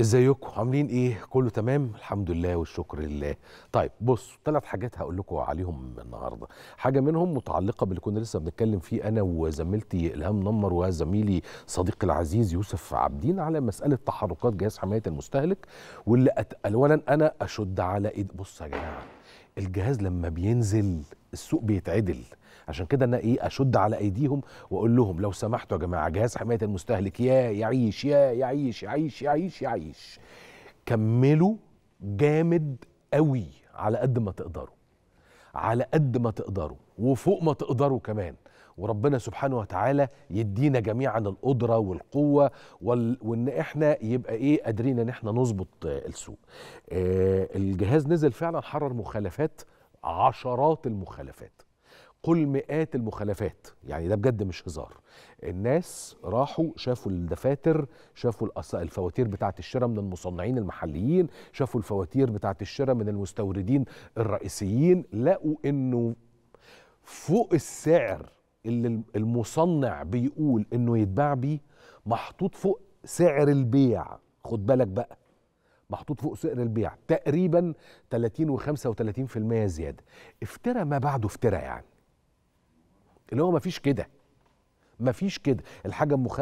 ازيكم عاملين ايه كله تمام الحمد لله والشكر لله طيب بص ثلاث حاجات هقول لكم عليهم النهارده حاجه منهم متعلقه باللي كنا لسه بنتكلم فيه انا وزميلتي الهام نمر وزميلي صديقي العزيز يوسف عابدين على مساله تحركات جهاز حمايه المستهلك واللي اولا انا اشد على ايد بصوا يا جماعه الجهاز لما بينزل السوق بيتعدل عشان كده انا ايه اشد على ايديهم واقول لهم لو سمحتوا يا جماعه جهاز حمايه المستهلك يا يعيش يا يعيش يعيش يعيش يعيش كملوا جامد قوي على قد ما تقدروا على قد ما تقدروا وفوق ما تقدروا كمان وربنا سبحانه وتعالى يدينا جميعا القدرة والقوة وال... وإن إحنا يبقى إيه قادرين إن إحنا نظبط السوق آه الجهاز نزل فعلا حرر مخالفات عشرات المخالفات قل مئات المخالفات يعني ده بجد مش هزار الناس راحوا شافوا الدفاتر شافوا الفواتير بتاعه الشراء من المصنعين المحليين شافوا الفواتير بتاعه الشراء من المستوردين الرئيسيين لقوا انه فوق السعر اللي المصنع بيقول انه يتباع بيه محطوط فوق سعر البيع خد بالك بقى محطوط فوق سعر البيع تقريبا 30 و35% زياده افترى ما بعده افترى يعني اللي هو مفيش كده مفيش كده الحاجه ام مخ...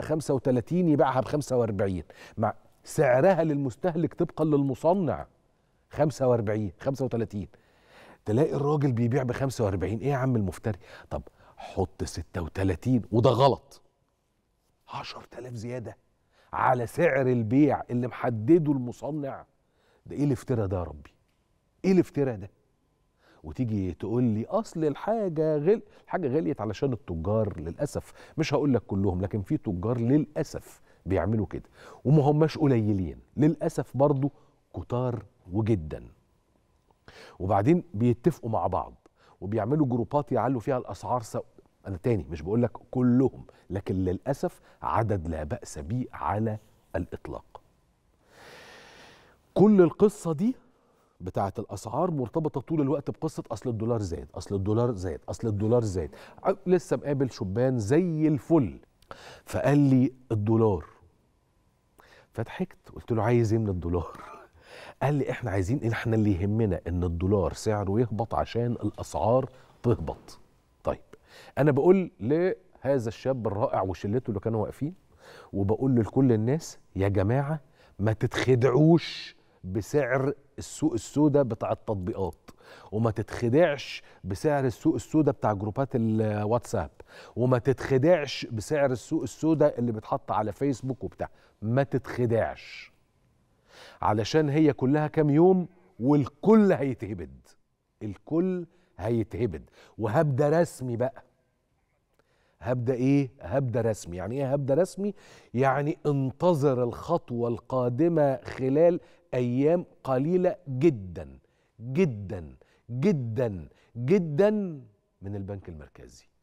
35 يبيعها ب 45 مع سعرها للمستهلك طبقا للمصنع 45 35 تلاقي الراجل بيبيع ب 45 ايه يا عم المفتري طب حط 36 وده غلط 10000 زياده على سعر البيع اللي محدده المصنع ده ايه الافتراء ده يا ربي ايه الافتراء ده وتيجي تقول لي اصل الحاجه غل الحاجه غليت علشان التجار للاسف مش هقول لك كلهم لكن في تجار للاسف بيعملوا كده وما هماش قليلين للاسف برضو كتار وجدا وبعدين بيتفقوا مع بعض وبيعملوا جروبات يعلوا فيها الاسعار انا تاني مش بقول لك كلهم لكن للاسف عدد لا باس به على الاطلاق كل القصه دي بتاعه الاسعار مرتبطه طول الوقت بقصه اصل الدولار زاد اصل الدولار زاد اصل الدولار زاد أه، لسه مقابل شبان زي الفل فقال لي الدولار فضحكت قلت له عايز ايه من الدولار قال لي احنا عايزين احنا اللي يهمنا ان الدولار سعره يهبط عشان الاسعار تهبط انا بقول لهذا الشاب الرائع وشلته اللي كانوا واقفين وبقول لكل الناس يا جماعه ما تتخدعوش بسعر السوق السوداء بتاع التطبيقات وما تتخدعش بسعر السوق السوداء بتاع جروبات الواتساب وما تتخدعش بسعر السوق السوداء اللي بيتحط على فيسبوك وبتاع ما تتخدعش علشان هي كلها كام يوم والكل هيتهبد الكل هيتهبد وهبدا رسمي بقى هبدا ايه هبدا رسمي يعني ايه هبدا رسمي يعني انتظر الخطوه القادمه خلال ايام قليله جدا جدا جدا جدا من البنك المركزي